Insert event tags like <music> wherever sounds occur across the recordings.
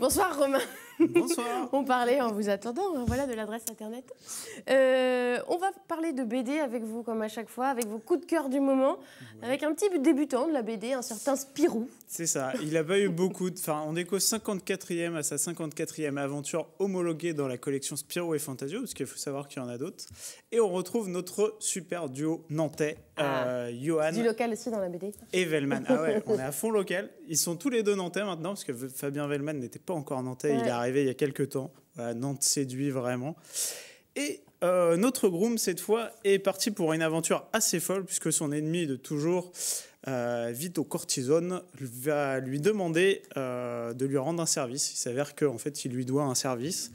Bonsoir Romain. Bonsoir. <laughs> on parlait en vous attendant, hein, voilà, de l'adresse internet. Euh, on va parler de BD avec vous, comme à chaque fois, avec vos coups de cœur du moment, avec un petit débutant de la BD, un certain Spirou. C'est ça, il n'a pas eu beaucoup de. Enfin, on est qu'au 54e à sa 54e aventure homologuée dans la collection Spirou et Fantasio, parce qu'il faut savoir qu'il y en a d'autres. Et on retrouve notre super duo nantais, ah. euh, Johan. Du local aussi dans la BD. Et Velman. Ah ouais, <laughs> on est à fond local. Ils sont tous les deux nantais maintenant, parce que Fabien Velman n'était pas encore nantais, il est arrivé il y a quelques temps. Nantes séduit vraiment. Et euh, notre groom, cette fois, est parti pour une aventure assez folle, puisque son ennemi de toujours, euh, vite au Cortisone, va lui demander euh, de lui rendre un service. Il s'avère qu'en fait, il lui doit un service.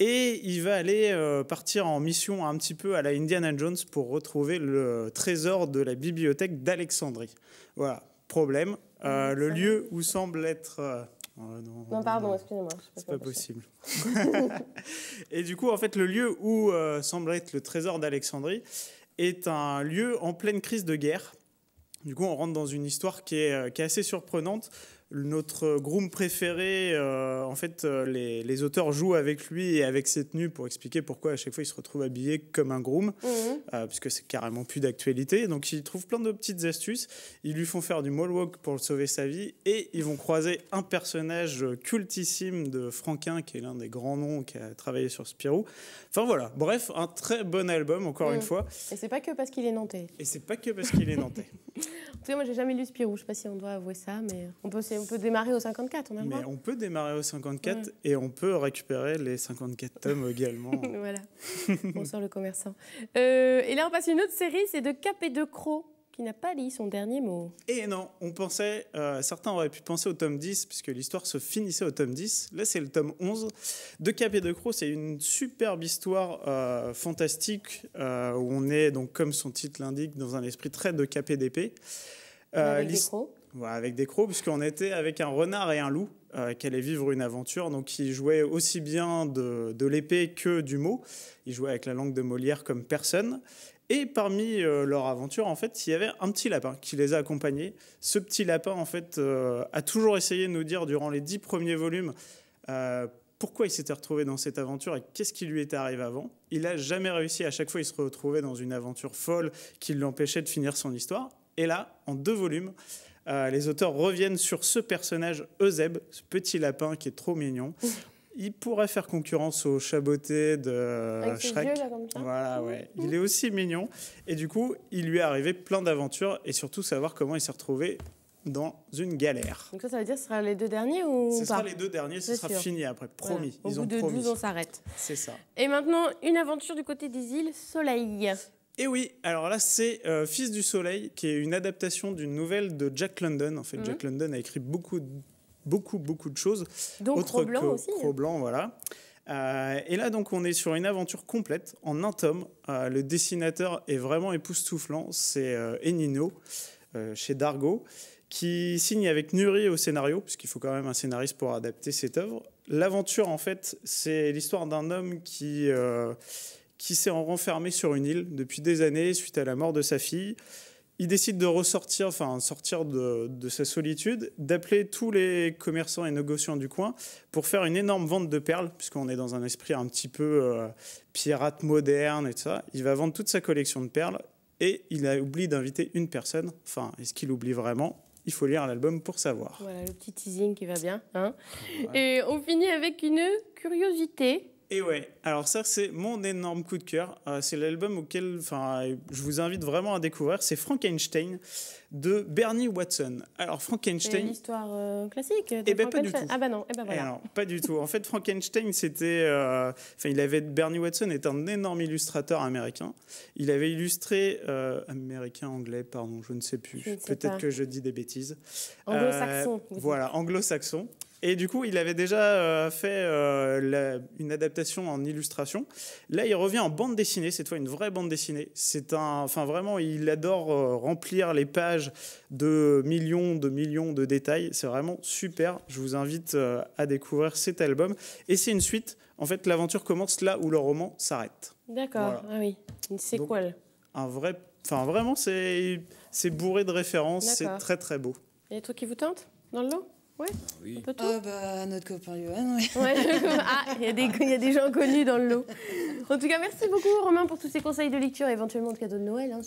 Et il va aller partir en mission un petit peu à la Indiana Jones pour retrouver le trésor de la bibliothèque d'Alexandrie. Voilà, problème. le lieu où semble être non, pardon, excusez-moi. C'est pas, possible. <laughs> et du coup, en fait, le lieu où euh, semble être le trésor d'Alexandrie est un lieu en pleine crise de guerre. Du coup, on rentre dans une histoire qui est, euh, qui est assez surprenante notre groom préféré, euh, en fait, euh, les, auteurs jouent avec lui et avec ses tenues pour expliquer pourquoi à chaque fois il se retrouve habillé comme un groom, mmh. euh, puisque c'est carrément plus d'actualité. Donc il trouve plein de petites astuces. Ils lui font faire du mall walk pour sauver sa vie et ils vont croiser un personnage cultissime de Franquin, qui est l'un des grands noms qui a travaillé sur Spirou. Enfin voilà, bref, un très bon album, encore mmh. une fois. Et c'est pas que parce qu'il est nantais. Et c'est pas que parce qu'il est nantais. <laughs> en tout cas, moi j'ai jamais lu Spirou, je sais pas si on doit avouer ça, mais on peut aussi on peut démarrer au 54, on a Mais on peut démarrer au 54 mm. et on peut récupérer les 54 tomes également. <laughs> voilà, Bonsoir le commerçant. Euh, et là, on passe une autre série, c'est de Cap et de Croc qui n'a pas dit son dernier mot. Et non, on pensait, euh, certains auraient pu penser au tome 10, puisque l'histoire se finissait au tome 10. Là, c'est le tome 11. De Cap et de Croc, c'est une superbe histoire euh, fantastique, où on est, donc, comme son titre l'indique, dans un esprit très de cap et d'épée. avec des avec des crocs, puisqu'on était avec un renard et un loup euh, qui allaient vivre une aventure. Donc, ils jouaient aussi bien de, l'épée que du mot. Ils jouaient avec la langue de Molière comme personne. Et parmi euh, leur aventure, en fait, il y avait un petit lapin qui les a accompagnés. Ce petit lapin, en fait, euh, a toujours essayé de nous dire durant les dix premiers volumes pourquoi il s'était retrouvé dans cette aventure et qu'est-ce qui lui était arrivé avant. Il n'a jamais réussi. À chaque fois, il se retrouvait dans une aventure folle qui l'empêchait de finir son histoire. Et là, en deux volumes, euh, les auteurs reviennent sur ce personnage Euseb, ce petit lapin qui est trop mignon. <laughs> Il pourrait faire concurrence au chaboté de Avec Shrek. Il est aussi mignon. Et du coup, il lui est arrivé plein d'aventures et surtout savoir comment il s'est retrouvé dans une galère. Donc ça, ça veut dire que ce sera les deux derniers ou Ce sera les deux derniers, ce sera fini après, promis. Au bout de promis. 12, on s'arrête. C'est ça. Et maintenant, une aventure du côté des îles Soleil. Et oui, alors là, c'est euh, Fils du Soleil, qui est une adaptation d'une nouvelle de Jack London. En fait, mhm. Jack London a écrit beaucoup, beaucoup, beaucoup de choses. Donc, Autre Blanc aussi. Hein. Blanc, voilà. Euh, et là, donc, on est sur une aventure complète en un tome. Euh, le dessinateur est vraiment époustouflant. C'est Enino, chez Dargo, qui signe avec Nuri au scénario, puisqu'il faut quand même un scénariste pour adapter cette œuvre. L'aventure, en fait, c'est l'histoire d'un homme qui qui s'est renfermé sur une île depuis des années suite à la mort de sa fille. Il décide de ressortir, enfin sortir de, sa solitude, d'appeler tous les commerçants et négociants du coin pour faire une énorme vente de perles, puisqu'on est dans un esprit un petit peu euh, pirate moderne et tout ça. Il va vendre toute sa collection de perles et il a oublié d'inviter une personne. Enfin, est-ce qu'il oublie vraiment il faut lire l'album pour savoir. Voilà le petit teasing qui va bien. Hein. Et on finit avec une curiosité et ouais, alors ça c'est mon énorme coup de cœur. Euh, c'est l'album auquel je vous invite vraiment à découvrir. C'est Frankenstein de Bernie Watson. Alors Frankenstein... C'est une histoire euh, classique Eh ben, pas du tout. Ah bah non, eh ben eh, pas du tout. En fait Frankenstein c'était... Euh, il avait... Bernie Watson est un énorme illustrateur américain. Il avait illustré... américain, anglais, pardon, je ne sais plus. Peut-être que je dis des bêtises. Anglo-saxon. voilà, anglo-saxon. Et du coup, il avait déjà euh, fait euh, une adaptation en illustration. Là, il revient en bande dessinée, cette fois une vraie bande dessinée. C'est un, enfin vraiment, il adore euh, remplir les pages de millions, de millions de détails. C'est vraiment super. Je vous invite à découvrir cet album. Et c'est une suite. En fait, l'aventure commence là où le roman s'arrête. D'accord. Ah oui, une séquelle. un vrai, enfin vraiment, c'est c'est bourré de références. C'est très très beau. Il y a des trucs qui vous tentent dans le lot oui, ah, bah, notre copain Johan, oui. <laughs> ah, il y, a des gens connus dans le lot. En tout cas, merci beaucoup Romain pour tous ces conseils de lecture, et éventuellement de cadeaux de Noël. Hein.